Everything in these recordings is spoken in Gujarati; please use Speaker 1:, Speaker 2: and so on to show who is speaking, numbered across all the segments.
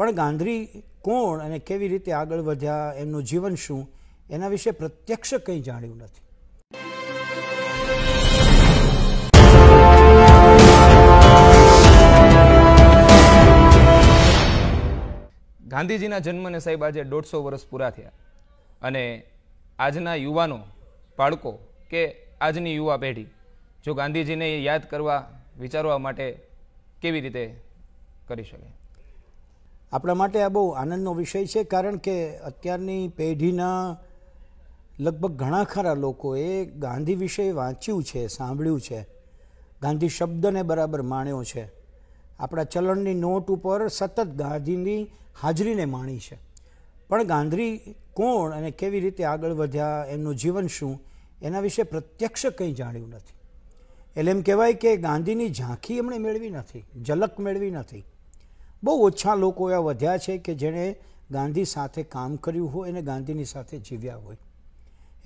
Speaker 1: પણ ગાંધી કોણ અને કેવી રીતે આગળ વધ્યા એમનું જીવન શું એના વિશે પ્રત્યક્ષ કંઈ જાણ્યું નથી ગાંધીજીના જન્મને સાહેબ આજે દોઢસો વર્ષ પૂરા થયા અને આજના યુવાનો બાળકો કે આજની યુવા પેઢી જો ગાંધીજીને યાદ કરવા વિચારવા માટે કેવી રીતે કરી શકે આપણા માટે આ બહુ આનંદનો વિષય છે કારણ કે અત્યારની પેઢીના લગભગ ઘણા ખરા લોકોએ ગાંધી વિશે વાંચ્યું છે સાંભળ્યું છે ગાંધી શબ્દને બરાબર માણ્યો છે આપણા ચલણની નોટ ઉપર સતત ગાંધીની હાજરીને માણી છે પણ ગાંધી કોણ અને કેવી રીતે આગળ વધ્યા એમનું જીવન શું એના વિશે પ્રત્યક્ષ કંઈ જાણ્યું નથી એટલે એમ કહેવાય કે ગાંધીની ઝાંખી એમણે મેળવી નથી ઝલક મેળવી નથી બહુ ઓછા લોકો એવા વધ્યા છે કે જેણે ગાંધી સાથે કામ કર્યું હોય અને ગાંધીની સાથે જીવ્યા હોય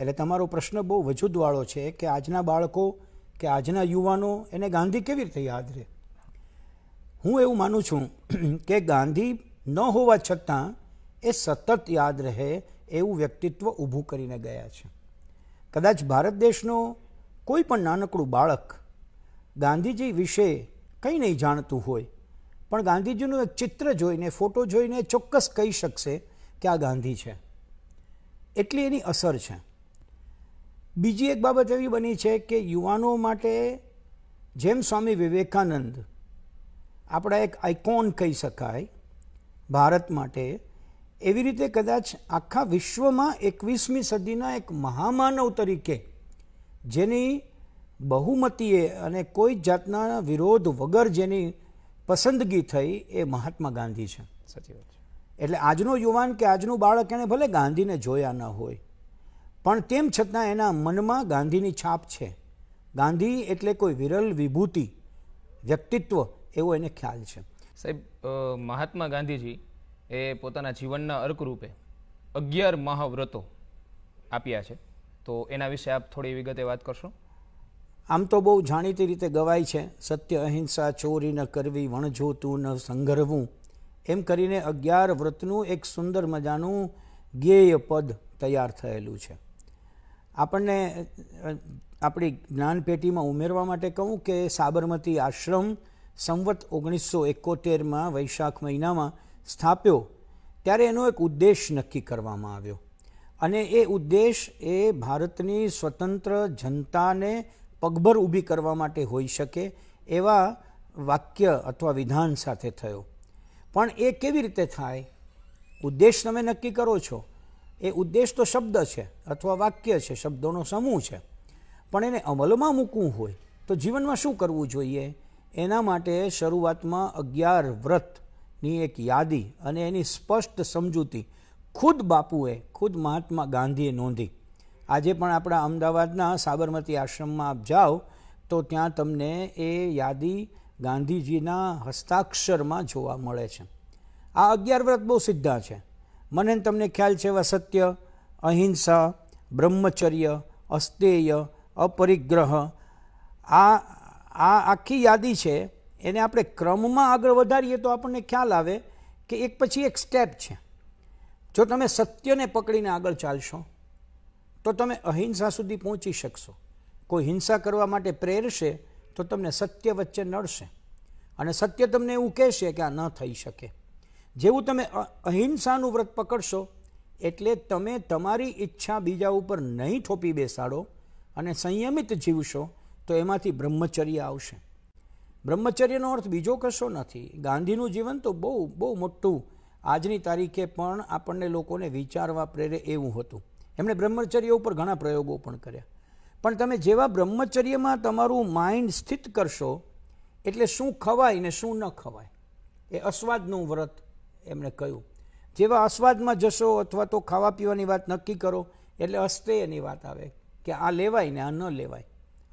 Speaker 1: એટલે તમારો પ્રશ્ન બહુ વજૂદવાળો છે કે આજના બાળકો કે આજના યુવાનો એને ગાંધી કેવી રીતે યાદ રહે હું એવું માનું છું કે ગાંધી ન હોવા છતાં એ સતત યાદ રહે એવું વ્યક્તિત્વ ઊભું કરીને ગયા છે કદાચ ભારત દેશનો કોઈ પણ નાનકડું બાળક ગાંધીજી વિશે કંઈ નહીં જાણતું હોય પણ ગાંધીજીનું એક ચિત્ર જોઈને ફોટો જોઈને ચોક્કસ કહી શકશે કે આ ગાંધી છે એટલી એની અસર છે બીજી એક બાબત એવી બની છે કે યુવાનો માટે જેમ સ્વામી વિવેકાનંદ આપણા એક આઇકોન કહી શકાય ભારત માટે એવી રીતે કદાચ આખા વિશ્વમાં એકવીસમી સદીના એક મહામાનવ તરીકે જેની બહુમતીએ અને કોઈ જ જાતના વિરોધ વગર જેની પસંદગી થઈ એ મહાત્મા ગાંધી છે સાચી વાત એટલે આજનો યુવાન કે આજનું બાળક એણે ભલે ગાંધીને જોયા ન હોય પણ તેમ છતાં એના મનમાં ગાંધીની છાપ છે ગાંધી એટલે કોઈ વિરલ વિભૂતિ વ્યક્તિત્વ એવો એને ખ્યાલ છે સાહેબ મહાત્મા ગાંધીજી એ પોતાના જીવનના અર્કરૂપે અગિયાર મહાવ્રતો આપ્યા છે તો એના વિશે આપ થોડી વિગતે વાત કરશો આમ તો બહુ જાણીતી રીતે ગવાય છે સત્ય અહિંસા ચોરી ન કરવી વણજોતું ન સંઘરવું એમ કરીને અગિયાર વ્રતનું એક સુંદર મજાનું ગેય પદ તૈયાર થયેલું છે આપણને આપણી જ્ઞાનપેટીમાં ઉમેરવા માટે કહું કે સાબરમતી આશ્રમ સંવત ઓગણીસો એકોતેરમાં વૈશાખ મહિનામાં સ્થાપ્યો ત્યારે એનો એક ઉદ્દેશ નક્કી કરવામાં આવ્યો અને એ ઉદ્દેશ એ ભારતની સ્વતંત્ર જનતાને પગભર ઊભી કરવા માટે હોઈ શકે એવા વાક્ય અથવા વિધાન સાથે થયો પણ એ કેવી રીતે થાય ઉદ્દેશ તમે નક્કી કરો છો એ ઉદ્દેશ તો શબ્દ છે અથવા વાક્ય છે શબ્દોનો સમૂહ છે પણ એને અમલમાં મૂકવું હોય તો જીવનમાં શું કરવું જોઈએ એના માટે શરૂઆતમાં અગિયાર વ્રતની એક યાદી અને એની સ્પષ્ટ સમજૂતી ખુદ બાપુએ ખુદ મહાત્મા ગાંધીએ નોંધી આજે પણ આપણા અમદાવાદના સાબરમતી આશ્રમમાં આપ જાઓ તો ત્યાં તમને એ યાદી ગાંધીજીના હસ્તાક્ષરમાં જોવા મળે છે આ અગિયાર વ્રત બહુ સિદ્ધા છે મને તમને ખ્યાલ છે એવા સત્ય અહિંસા બ્રહ્મચર્ય અસ્તેય અપરિગ્રહ આ આ આખી યાદી છે એને આપણે ક્રમમાં આગળ વધારીએ તો આપણને ખ્યાલ આવે કે એક પછી એક સ્ટેપ છે જો તમે સત્યને પકડીને આગળ ચાલશો તો તમે અહિંસા સુધી પહોંચી શકશો કોઈ હિંસા કરવા માટે પ્રેરશે તો તમને સત્ય વચ્ચે નડશે અને સત્ય તમને એવું કહેશે કે આ ન થઈ શકે જેવું તમે અહિંસાનું વ્રત પકડશો એટલે તમે તમારી ઈચ્છા બીજા ઉપર નહીં ઠોપી બેસાડો અને સંયમિત જીવશો તો એમાંથી બ્રહ્મચર્ય આવશે બ્રહ્મચર્યનો અર્થ બીજો કશો નથી ગાંધીનું જીવન તો બહુ બહુ મોટું આજની તારીખે પણ આપણને લોકોને વિચારવા પ્રેરે એવું હતું એમણે બ્રહ્મચર્ય ઉપર ઘણા પ્રયોગો પણ કર્યા પણ તમે જેવા બ્રહ્મચર્યમાં તમારું માઇન્ડ સ્થિત કરશો એટલે શું ખવાય ને શું ન ખવાય એ અસ્વાદનું વ્રત એમણે કહ્યું જેવા અસ્વાદમાં જશો અથવા તો ખાવા પીવાની વાત નક્કી કરો એટલે એની વાત આવે કે આ લેવાય ને આ ન લેવાય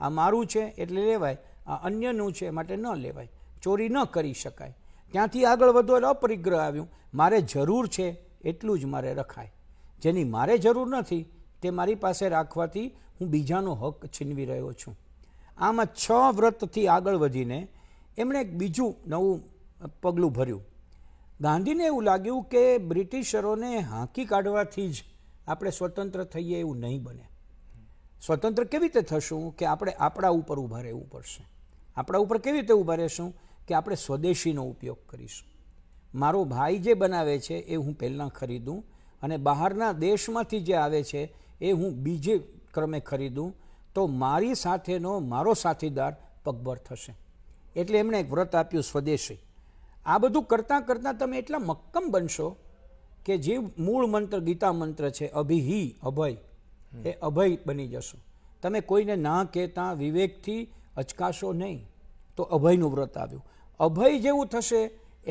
Speaker 1: આ મારું છે એટલે લેવાય આ અન્યનું છે માટે ન લેવાય ચોરી ન કરી શકાય ત્યાંથી આગળ વધો એટલે અપરિગ્રહ આવ્યું મારે જરૂર છે એટલું જ મારે રખાય જેની મારે જરૂર નથી તે મારી પાસે રાખવાથી હું બીજાનો હક છીનવી રહ્યો છું આમ છ વ્રતથી આગળ વધીને એમણે એક બીજું નવું પગલું ભર્યું ગાંધીને એવું લાગ્યું કે બ્રિટિશરોને હાંકી કાઢવાથી જ આપણે સ્વતંત્ર થઈએ એવું નહીં બને સ્વતંત્ર કેવી રીતે થશું કે આપણે આપણા ઉપર ઊભા રહેવું પડશે આપણા ઉપર કેવી રીતે ઊભા રહેશું કે આપણે સ્વદેશીનો ઉપયોગ કરીશું મારો ભાઈ જે બનાવે છે એ હું પહેલાં ખરીદું અને બહારના દેશમાંથી જે આવે છે એ હું બીજે ક્રમે ખરીદું તો મારી સાથેનો મારો સાથીદાર પગભર થશે એટલે એમણે એક વ્રત આપ્યું સ્વદેશી આ બધું કરતાં કરતાં તમે એટલા મક્કમ બનશો કે જે મૂળ મંત્ર ગીતા મંત્ર છે અભિહિ અભય એ અભય બની જશો તમે કોઈને ના કહેતા વિવેકથી અચકાશો નહીં તો અભયનું વ્રત આવ્યું અભય જેવું થશે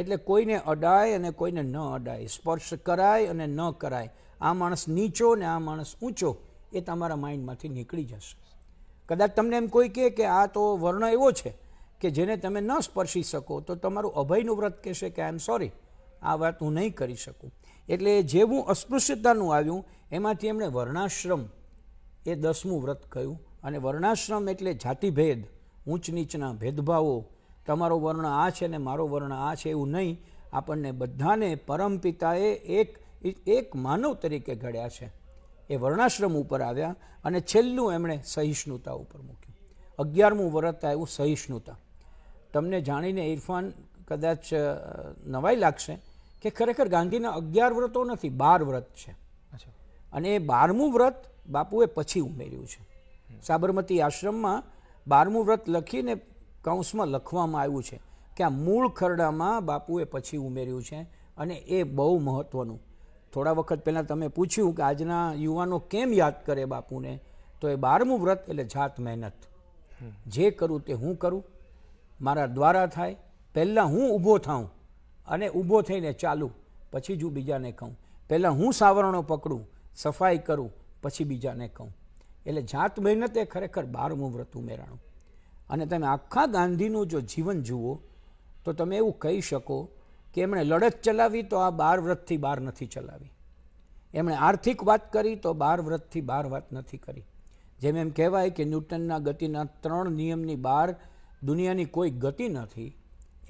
Speaker 1: એટલે કોઈને અડાય અને કોઈને ન અડાય સ્પર્શ કરાય અને ન કરાય આ માણસ નીચો ને આ માણસ ઊંચો એ તમારા માઇન્ડમાંથી નીકળી જશે કદાચ તમને એમ કોઈ કહે કે આ તો વર્ણ એવો છે કે જેને તમે ન સ્પર્શી શકો તો તમારું અભયનું વ્રત કહેશે કે આઈ એમ સોરી આ વાત હું નહીં કરી શકું એટલે જેવું અસ્પૃશ્યતાનું આવ્યું એમાંથી એમણે વર્ણાશ્રમ એ દસમું વ્રત કહ્યું અને વર્ણાશ્રમ એટલે જાતિભેદ ઊંચ નીચના ભેદભાવો તમારો વર્ણ આ છે ને મારો વર્ણ આ છે એવું નહીં આપણને બધાને પરમપિતાએ એક એક માનવ તરીકે ઘડ્યા છે એ વર્ણાશ્રમ ઉપર આવ્યા અને છેલ્લું એમણે સહિષ્ણુતા ઉપર મૂક્યું અગિયારમું વ્રત આવ્યું સહિષ્ણુતા તમને જાણીને ઇરફાન કદાચ નવાઈ લાગશે કે ખરેખર ગાંધીના અગિયાર વ્રતો નથી બાર વ્રત છે અને એ બારમું વ્રત બાપુએ પછી ઉમેર્યું છે સાબરમતી આશ્રમમાં બારમું વ્રત લખીને કૌંસમાં લખવામાં આવ્યું છે કે આ મૂળ ખરડામાં બાપુએ પછી ઉમેર્યું છે અને એ બહુ મહત્ત્વનું થોડા વખત પહેલાં તમે પૂછ્યું કે આજના યુવાનો કેમ યાદ કરે બાપુને તો એ બારમું વ્રત એટલે જાત મહેનત જે કરું તે હું કરું મારા દ્વારા થાય પહેલાં હું ઊભો થાઉં અને ઊભો થઈને ચાલું પછી જ હું બીજાને કહું પહેલાં હું સાવરણો પકડું સફાઈ કરું પછી બીજાને કહું એટલે જાત મહેનતે ખરેખર બારમું વ્રત ઉમેરાણું અને તમે આખા ગાંધીનું જો જીવન જુઓ તો તમે એવું કહી શકો કે એમણે લડત ચલાવી તો આ બાર વ્રતથી બહાર નથી ચલાવી એમણે આર્થિક વાત કરી તો બાર વ્રતથી બહાર વાત નથી કરી જેમ એમ કહેવાય કે ન્યૂટનના ગતિના ત્રણ નિયમની બહાર દુનિયાની કોઈ ગતિ નથી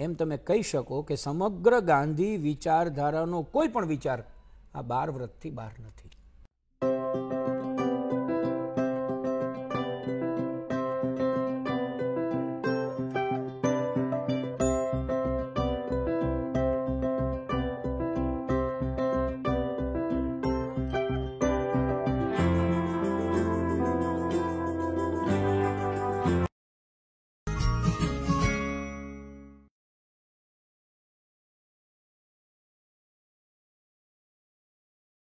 Speaker 1: એમ તમે કહી શકો કે સમગ્ર ગાંધી વિચારધારાનો કોઈ પણ વિચાર આ બાર વ્રતથી બહાર નથી